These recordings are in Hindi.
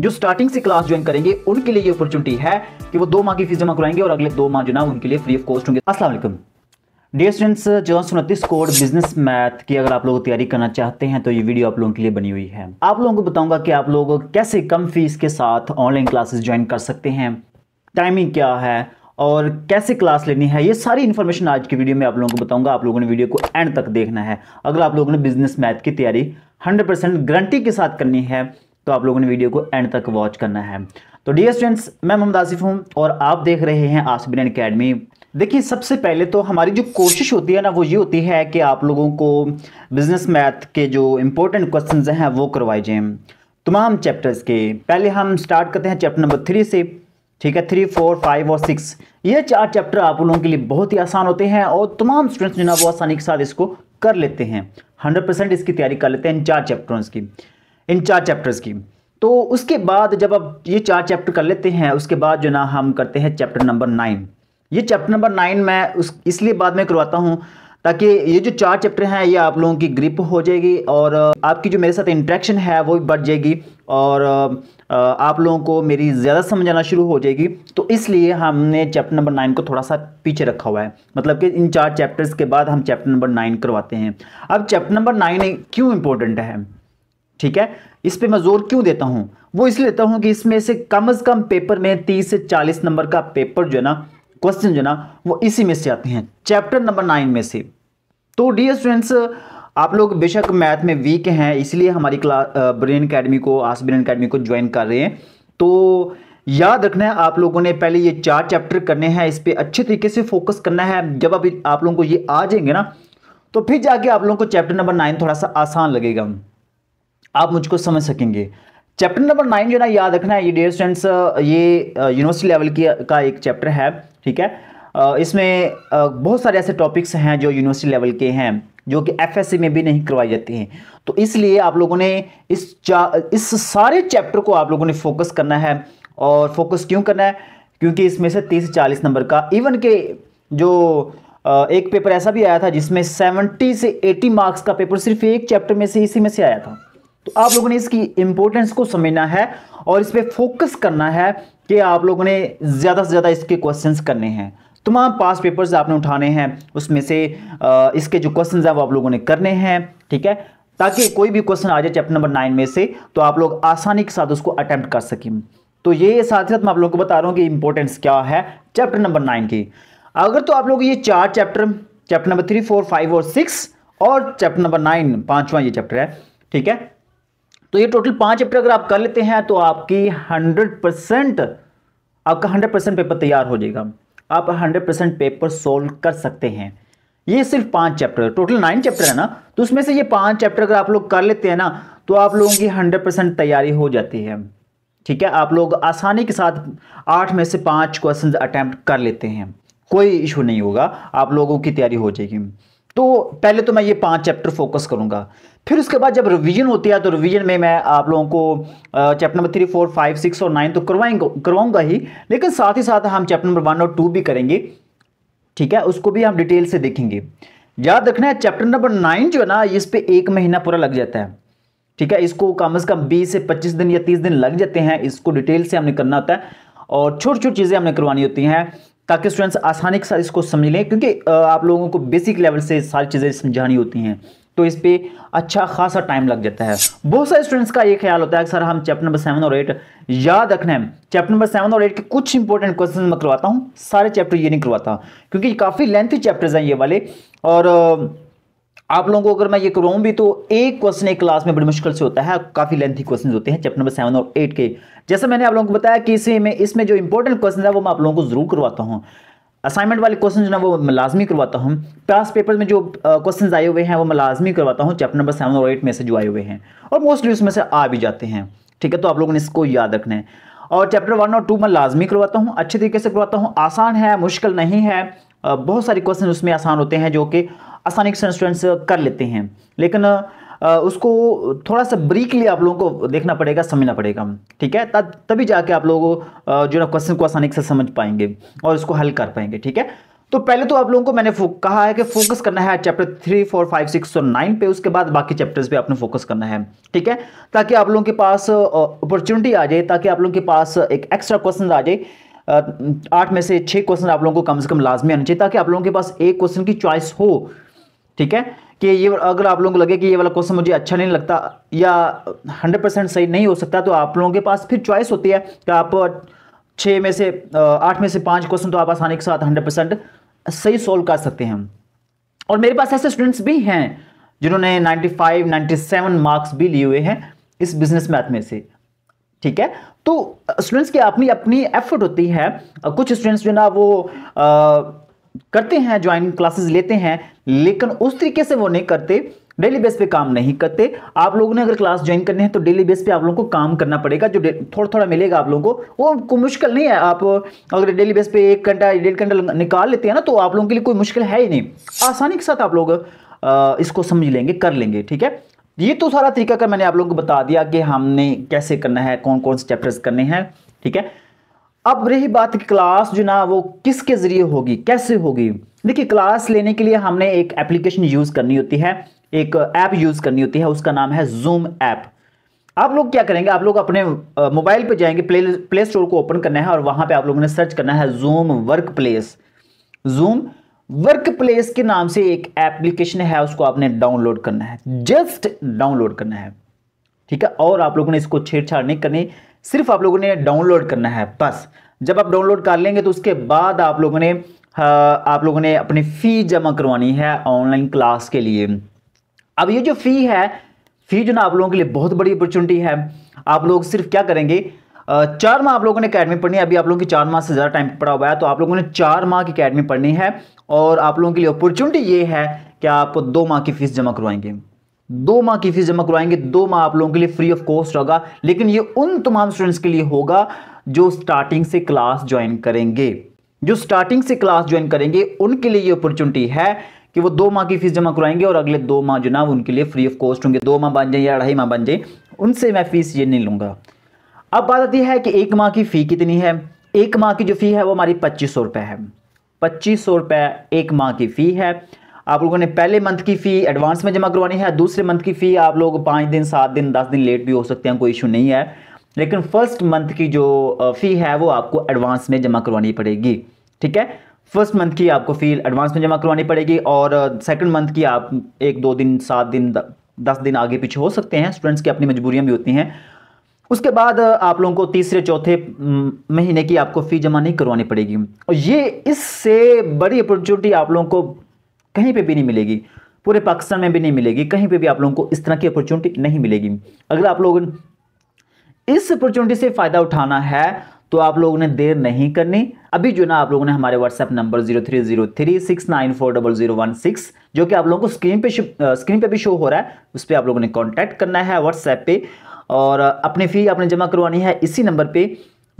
जो स्टार्टिंग से क्लास ज्वाइन करेंगे उनके लिए ये अपॉर्चुनिटी है कि वो दो माह की फीस जमा कराएंगे और अगले दो माह जो ना उनके लिए फ्री ऑफ कॉस्ट होंगे असला डियर स्टूडेंट्स जो सुनतीस कोड बिजनेस मैथ की अगर आप लोग तैयारी करना चाहते हैं तो ये वीडियो आप लोगों के लिए बनी हुई है आप लोगों को बताऊंगा कि आप लोग कैसे कम फीस के साथ ऑनलाइन क्लासेस ज्वाइन कर सकते हैं टाइमिंग क्या है और कैसे क्लास लेनी है ये सारी इन्फॉर्मेशन आज की वीडियो में आप लोगों को बताऊंगा आप लोगों ने वीडियो को एंड तक देखना है अगर आप लोगों ने बिजनेस मैथ की तैयारी हंड्रेड गारंटी के साथ करनी है तो आप लोगों ने वीडियो को एंड तक वॉच करना है तो डियर स्टूडेंट्स मैं मोहम्मद आसिफ हूँ और आप देख रहे हैं आसबिन अकेडमी देखिए सबसे पहले तो हमारी जो कोशिश होती है ना वो ये होती है कि आप लोगों को बिज़नेस मैथ के जो इम्पोर्टेंट क्वेश्चन हैं वो करवाए जाएँ तमाम चैप्टर्स के पहले हम स्टार्ट करते हैं चैप्टर नंबर थ्री से ठीक है थ्री फोर फाइव और सिक्स ये चार चैप्टर आप लोगों के लिए बहुत ही आसान होते हैं और तमाम स्टूडेंट्स जो ना वो आसानी के साथ इसको कर लेते हैं हंड्रेड परसेंट इसकी तैयारी कर लेते हैं इन चार चैप्टर्स की इन चार चैप्टर्स की तो उसके बाद जब आप ये चार चैप्टर कर लेते हैं उसके बाद जो ना हम करते हैं चैप्टर नंबर नाइन ये चैप्टर नंबर नाइन मैं उस इसलिए बाद में करवाता हूँ ताकि ये जो चार चैप्टर हैं ये आप लोगों की ग्रिप हो जाएगी और आपकी जो मेरे साथ इंट्रैक्शन है वो भी बढ़ जाएगी और आप लोगों को मेरी ज़्यादा समझ आना शुरू हो जाएगी तो इसलिए हमने चैप्टर नंबर नाइन को थोड़ा सा पीछे रखा हुआ है मतलब कि इन चार चैप्टर्स के बाद हम चैप्टर नंबर नाइन करवाते हैं अब चैप्टर नंबर नाइन क्यों इम्पोर्टेंट है ठीक है इस पे मैं जोर क्यों देता हूँ वो इसलिए देता हूँ कि इसमें से कम अज़ कम पेपर में तीस से चालीस नंबर का पेपर जो है ना क्वेश्चन जो है ना वो इसी में से आते हैं चैप्टर नंबर नाइन में से तो डी स्टूडेंट्स आप लोग बेशक मैथ में वीक हैं इसलिए हमारी क्लास ब्रेन अकेडमी को आस ब्रेन अकेडमी को ज्वाइन कर रहे हैं तो याद रखना है आप लोगों ने पहले ये चार चैप्टर करने हैं इस पर अच्छे तरीके से फोकस करना है जब अभी आप लोगों को ये आ जाएंगे ना तो फिर जाके आप लोगों को चैप्टर नंबर नाइन थोड़ा सा आसान लगेगा आप मुझको समझ सकेंगे चैप्टर नंबर नाइन जो ना याद रखना है ये डेयर स्टूडेंट्स ये यूनिवर्सिटी लेवल की का एक चैप्टर है ठीक है इसमें बहुत सारे ऐसे टॉपिक्स हैं जो यूनिवर्सिटी लेवल के हैं जो कि एफएससी में भी नहीं करवाई जाती हैं तो इसलिए आप लोगों ने इस इस सारे चैप्टर को आप लोगों ने फोकस करना है और फोकस क्यों करना है क्योंकि इसमें से तीस चालीस नंबर का इवन के जो एक पेपर ऐसा भी आया था जिसमें सेवेंटी से एटी मार्क्स का पेपर सिर्फ एक चैप्टर में से इसी में से आया था तो आप लोगों ने इसकी इंपॉर्टेंस को समझना है और इस पर फोकस करना है कि आप लोगों ने ज़्यादा से ज़्यादा इसके क्वेश्चंस करने हैं तमाम पास पेपर्स आपने उठाने हैं उसमें से इसके जो क्वेश्चन है वो आप लोगों ने करने हैं ठीक है ताकि कोई भी क्वेश्चन आ जाए चैप्टर नंबर नाइन में से तो आप लोग आसानी के साथ उसको अटैम्प्ट कर सकें तो ये साथ ही साथ मैं आप लोग को बता रहा हूँ कि इंपॉर्टेंस क्या है चैप्टर नंबर नाइन की अगर तो आप लोग ये चार chapter chapter number three four five और सिक्स और चैप्टर नंबर नाइन पांचवा ये चैप्टर है ठीक है तो ये टोटल पांच चैप्टर अगर आप कर लेते हैं तो आपकी हंड्रेड परसेंट आपका हंड्रेड परसेंट पेपर तैयार हो जाएगा आप हंड्रेड परसेंट पेपर सोल्व कर सकते हैं ये सिर्फ पांच चैप्टर टोटल नाइन चैप्टर है ना तो उसमें से ये पांच चैप्टर अगर आप लोग कर लेते हैं ना तो आप लोगों की हंड्रेड परसेंट तैयारी हो जाती है ठीक है आप लोग आसानी के साथ आठ में से पांच क्वेश्चन अटैम्प्ट कर लेते हैं कोई इशू नहीं होगा आप लोगों की तैयारी हो जाएगी तो पहले तो मैं ये पांच चैप्टर फोकस करूंगा फिर उसके बाद जब रिवीजन होती है तो रिवीजन में मैं आप लोगों को chapter number three four five six और नाइन तो करवाएंगे करवाऊंगा ही लेकिन साथ ही साथ हम चैप्टर नंबर वन और टू भी करेंगे ठीक है उसको भी हम डिटेल से देखेंगे याद रखना है चैप्टर नंबर नाइन जो है ना इस पर एक महीना पूरा लग जाता है ठीक है इसको कम अज कम बीस से पच्चीस दिन या तीस दिन लग जाते हैं इसको डिटेल से हमने करना होता है और छोटी छोटी चीज़ें हमने करवानी होती हैं ताकि स्टूडेंट्स आसानी के साथ इसको समझ लें क्योंकि आप लोगों को बेसिक लेवल से सारी चीज़ें समझानी होती हैं तो इस पर अच्छा खासा टाइम लग जाता है बहुत सारे स्टूडेंट्स का ये ख्याल होता है कि सर हम चैप्टर नंबर सेवन और एट याद रखना है चैप्टर नंबर सेवन और एट के कुछ इंपॉर्टेंट क्वेश्चन मैं करवाता हूँ सारे चैप्टर ये नहीं करवाता क्योंकि काफ़ी लेंथी चैप्टर्स हैं ये वाले और आप लोगों को अगर मैं ये करवाऊँ भी तो एक क्वेश्चन एक क्लास में बड़ी मुश्किल से होता है काफ़ी लेंथी क्वेश्चन होते हैं चैप्टर नंबर सेवन और एट के जैसे मैंने आप लोगों को बताया कि इसी में इसमें जो इंपॉर्टेंट क्वेश्चन है वो मैं आप लोगों को जरूर करवाता हूँ असाइनमेंट वाले क्वेश्चन जो ना वो मैं लाजमी करवाता हूँ पास पेपर में जो क्वेश्चन आए हुए हैं वो मैं लाजमी करवाता हूँ चैप्टर नंबर सेवन और एट में से जो आए हुए हैं और मोस्टली उसमें से आ भी जाते हैं ठीक है तो आप लोगों ने इसको याद रखना है और चैप्टर वन और टू मैं लाजमी करवाता हूँ अच्छे तरीके से करवाता हूँ आसान है मुश्किल नहीं है बहुत सारे क्वेश्चन उसमें आसान होते हैं जो कि आसानी से स्टूडेंट्स कर लेते हैं लेकिन उसको थोड़ा सा ब्रीकली आप लोगों को देखना पड़ेगा समझना पड़ेगा ठीक है तभी जाके आप लोगों जो ना क्वेश्चन को आसानी से समझ पाएंगे और उसको हल कर पाएंगे ठीक है तो पहले तो आप लोगों को मैंने कहा है कि फोकस करना है chapter three four five six और नाइन पे उसके बाद बाकी चैप्टर्स पे आपने फोकस करना है ठीक है ताकि आप लोगों के पास अपॉर्चुनिटी आ जाए ताकि आप लोगों के पास एक एक्स्ट्रा क्वेश्चन आ जाए आठ में से छः क्वेश्चन आप लोगों को कम से कम लाजमी आना चाहिए ताकि आप लोगों के पास एक क्वेश्चन की चॉइस हो ठीक है कि ये अगर आप लोगों को लगे कि ये वाला क्वेश्चन मुझे अच्छा नहीं लगता या 100 परसेंट सही नहीं हो सकता तो आप लोगों के पास फिर चॉइस होती है कि आप छः में से आठ में से पाँच क्वेश्चन तो आप आसानी के साथ हंड्रेड परसेंट सही सॉल्व कर सकते हैं और मेरे पास ऐसे स्टूडेंट्स भी हैं जिन्होंने 95, 97 मार्क्स भी लिए हुए हैं इस बिजनेस मैथ में से ठीक है तो स्टूडेंट्स की अपनी अपनी एफर्ट होती है कुछ स्टूडेंट्स जो ना वो आ, करते हैं ज्वाइनिंग क्लासेस लेते हैं लेकिन उस तरीके से वो नहीं करते डेली बेस पे काम नहीं करते आप लोगों ने अगर क्लास ज्वाइन करनी है तो डेली बेस पे आप लोगों को काम करना पड़ेगा जो थोड़ा थोड़ा मिलेगा आप लोगों को वो कोई मुश्किल नहीं है आप अगर डेली बेस पे एक घंटा डेढ़ घंटा निकाल लेते हैं ना तो आप लोगों के लिए कोई मुश्किल है ही नहीं आसानी के साथ आप लोग इसको समझ लेंगे कर लेंगे ठीक है ये तो सारा तरीका का मैंने आप लोगों को बता दिया कि हमने कैसे करना है कौन कौन से चैप्टर्स करने हैं ठीक है अब रही बात कि क्लास जो ना वो किसके ज़रिए होगी कैसे होगी देखिए क्लास लेने के लिए हमने एक एप्लीकेशन यूज़ करनी होती है एक ऐप यूज़ करनी होती है उसका नाम है जूम ऐप आप लोग क्या करेंगे आप लोग अपने मोबाइल पे जाएंगे प्ले प्ले स्टोर को ओपन करना है और वहां पे आप लोगों ने सर्च करना है Zoom workplace Zoom workplace के नाम से एक एप्लीकेशन है उसको आपने डाउनलोड करना है जस्ट डाउनलोड करना है ठीक है और आप लोगों ने इसको छेड़छाड़ नहीं करनी सिर्फ आप लोगों ने डाउनलोड करना है बस जब आप डाउनलोड कर लेंगे तो उसके बाद आप लोगों ने हाँ, आप लोगों ने अपनी फ़ी जमा करवानी है ऑनलाइन क्लास के लिए अब ये जो फ़ी है फ़ी जो ना आप लोगों के लिए बहुत बड़ी अपॉर्चुनिटी है आप लोग सिर्फ क्या करेंगे चार माह आप लोगों ने अकेडमी पढ़नी है अभी आप लोगों की चार माह से ज़्यादा टाइम पड़ा हुआ है तो आप लोगों ने चार माह की अकेडमी पढ़नी है और आप लोगों के लिए अपॉर्चुनिटी ये है कि आप दो माह की फीस जमा करवाएंगे दो माह की फीस जमा करवाएंगे दो माह आप लोगों के लिए फ्री ऑफ कॉस्ट होगा लेकिन ये उन तमाम स्टूडेंट्स के लिए होगा जो स्टार्टिंग से क्लास ज्वाइन करेंगे जो स्टार्टिंग से क्लास ज्वाइन करेंगे उनके लिए ये अपॉर्चुनिटी है कि वो दो माह की फीस जमा करवाएंगे और अगले दो माह जो ना उनके लिए फ्री ऑफ कॉस्ट होंगे दो माह बन जाए या अढ़ाई माह बन जाए उनसे मैं फीस ये नहीं लूंगा अब बात आती है कि एक माह की फ़ी कितनी है एक माह की जो फ़ी है वो हमारी पच्चीस सौ रुपए है पच्चीस सौ रुपये एक माह की फ़ी है आप लोगों ने पहले मंथ की फ़ी एडवांस में जमा करवानी है दूसरे मंथ की फ़ी आप लोग पाँच दिन सात दिन दस दिन लेट भी हो सकते हैं कोई इशू नहीं है लेकिन फर्स्ट मंथ की जो फ़ी है वो आपको एडवांस में जमा करवानी पड़ेगी ठीक है फर्स्ट मंथ की आपको फ़ी एडवांस में जमा करवानी पड़ेगी और सेकंड मंथ की आप एक दो दिन सात दिन दस दिन आगे पीछे हो सकते हैं स्टूडेंट्स की अपनी मजबूरियाँ भी होती हैं उसके बाद आप लोगों को तीसरे चौथे महीने की आपको फ़ी जमा नहीं करवानी पड़ेगी और ये इससे बड़ी अपॉर्चुनिटी आप लोगों को कहीं पे भी नहीं मिलेगी पूरे पाकिस्तान में भी नहीं मिलेगी कहीं पे भी आप लोगों को इस तरह की अपॉर्चुनिटी नहीं मिलेगी अगर आप लोगों इस अपॉर्चुनिटी से फ़ायदा उठाना है तो आप लोगों ने देर नहीं करनी अभी जो ना आप लोगों ने हमारे WhatsApp number zero three zero three six nine four double zero one six जो कि आप लोगों को स्क्रीन पे स्क्रीन पे भी शो हो रहा है उस पर आप लोगों ने कॉन्टैक्ट करना है व्हाट्सएप पे और अपनी फ़ी आपने जमा करवानी है इसी नंबर पे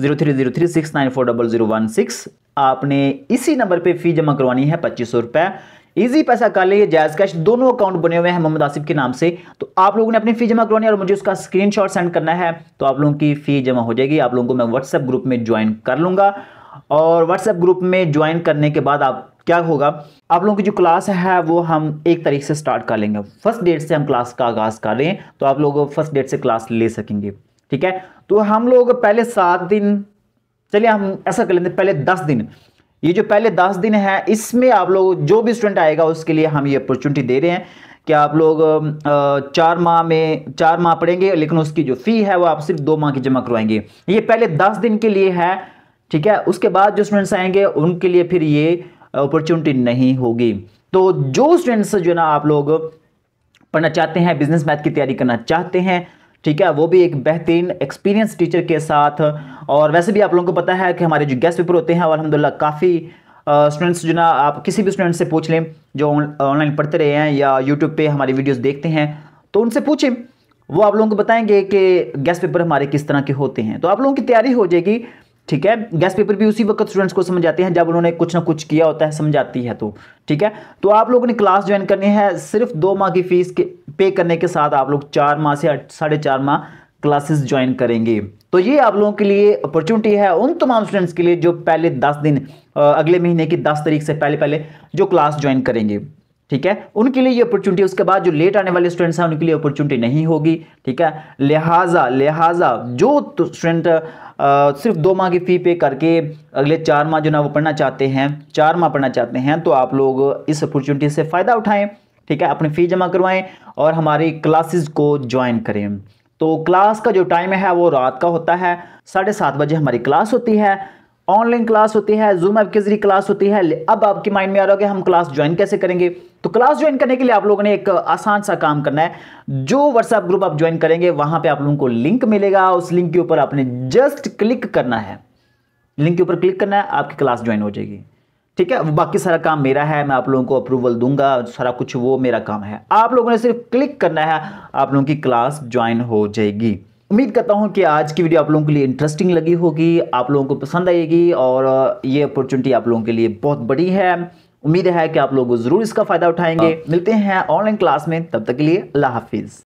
zero three zero three six nine four double zero one six आपने इसी नंबर पे फ़ी जमा करवानी है पच्चीस सौ रुपये इजी पैसा कर लिए जायज कैश दोनों अकाउंट बने हुए हैं मोहम्मद आसिफ के नाम से तो आप लोगों ने अपनी फी जमा करवानी है और मुझे उसका स्क्रीनशॉट सेंड करना है तो आप लोगों की फी जमा हो जाएगी आप लोगों को मैं व्हाट्सएप ग्रुप में ज्वाइन कर लूंगा और व्हाट्सएप ग्रुप में ज्वाइन करने के बाद आप क्या होगा आप लोगों की जो क्लास है वो हम एक तारीख से स्टार्ट कर लेंगे फर्स्ट डेट से हम क्लास का आगाज़ कर रहे हैं तो आप लोग फर्स्ट डेट से क्लास ले सकेंगे ठीक है तो हम लोग पहले सात दिन चलिए हम ऐसा कर लेते हैं पहले दस दिन ये जो पहले दस दिन है इसमें आप लोग जो भी स्टूडेंट आएगा उसके लिए हम ये अपॉर्चुनिटी दे रहे हैं कि आप लोग चार माह में चार माह पढ़ेंगे लेकिन उसकी जो फ़ी है वो आप सिर्फ दो माह की जमा करवाएंगे ये पहले दस दिन के लिए है ठीक है उसके बाद जो स्टूडेंट्स आएंगे उनके लिए फिर ये अपॉर्चुनिटी नहीं होगी तो जो स्टूडेंट्स जो ना आप लोग पढ़ना चाहते हैं बिजनेस मैथ की तैयारी करना चाहते हैं ठीक है वो भी एक बेहतरीन एक्सपीरियंस टीचर के साथ और वैसे भी आप लोगों को पता है कि हमारे जो गेस्ट पेपर होते हैं और अलहमदिल्ला काफ़ी स्टूडेंट्स जो ना आप किसी भी स्टूडेंट से पूछ लें जो ऑनलाइन पढ़ते रहे हैं या यूट्यूब पे हमारी वीडियोस देखते हैं तो उनसे पूछें वो आप लोगों को बताएंगे कि गेस्ट पेपर हमारे किस तरह के होते हैं तो आप लोगों की तैयारी हो जाएगी ठीक है गैस पेपर भी उसी वक्त स्टूडेंट्स को समझाते हैं जब उन्होंने कुछ ना कुछ किया होता है समझाती है तो ठीक है तो आप लोगों ने क्लास ज्वाइन करनी है सिर्फ दो माह की फीस के पे करने के साथ आप लोग चार माह से साढ़े चार माह क्लासेस ज्वाइन करेंगे तो ये आप लोगों के लिए अपॉर्चुनिटी है उन तमाम स्टूडेंट्स के लिए जो पहले दस दिन अगले महीने की दस तारीख से पहले पहले जो क्लास ज्वाइन करेंगे ठीक है उनके लिए ये अपॉर्चुनिटी उसके बाद जो लेट आने वाले स्टूडेंट्स हैं उनके लिए अपॉर्चुनिटी नहीं होगी ठीक है लिहाजा लिहाजा जो स्टूडेंट तो सिर्फ दो माह की फ़ी पे करके अगले चार माह जो ना वो पढ़ना चाहते हैं चार माह पढ़ना चाहते हैं तो आप लोग इस अपॉर्चुनिटी से फ़ायदा उठाएं ठीक है अपनी फ़ी जमा करवाएं और हमारी क्लासेस को ज्वाइन करें तो क्लास का जो टाइम है वो रात का होता है साढ़े सात बजे हमारी क्लास होती है ऑनलाइन क्लास होती है जूम ऐप के जरिए क्लास होती है अब आपके माइंड में आ रहा होगा हम क्लास ज्वाइन कैसे करेंगे तो क्लास ज्वाइन करने के लिए आप लोगों ने एक आसान सा काम करना है जो व्हाट्सएप ग्रुप आप ज्वाइन करेंगे वहां पे आप लोगों को लिंक मिलेगा उस लिंक के ऊपर आपने जस्ट क्लिक करना है लिंक के ऊपर क्लिक करना है आपकी क्लास ज्वाइन हो जाएगी ठीक है बाकी सारा काम मेरा है मैं आप लोगों को अप्रूवल दूंगा सारा कुछ वो मेरा काम है आप लोगों ने सिर्फ क्लिक करना है आप लोगों की क्लास ज्वाइन हो जाएगी उम्मीद करता हूँ कि आज की वीडियो आप लोगों के लिए इंटरेस्टिंग लगी होगी आप लोगों को पसंद आएगी और ये अपॉर्चुनिटी आप लोगों के लिए बहुत बड़ी है उम्मीद है कि आप लोग ज़रूर इसका फ़ायदा उठाएंगे हाँ। मिलते हैं ऑनलाइन क्लास में तब तक के लिए अल्लाह हाफिज़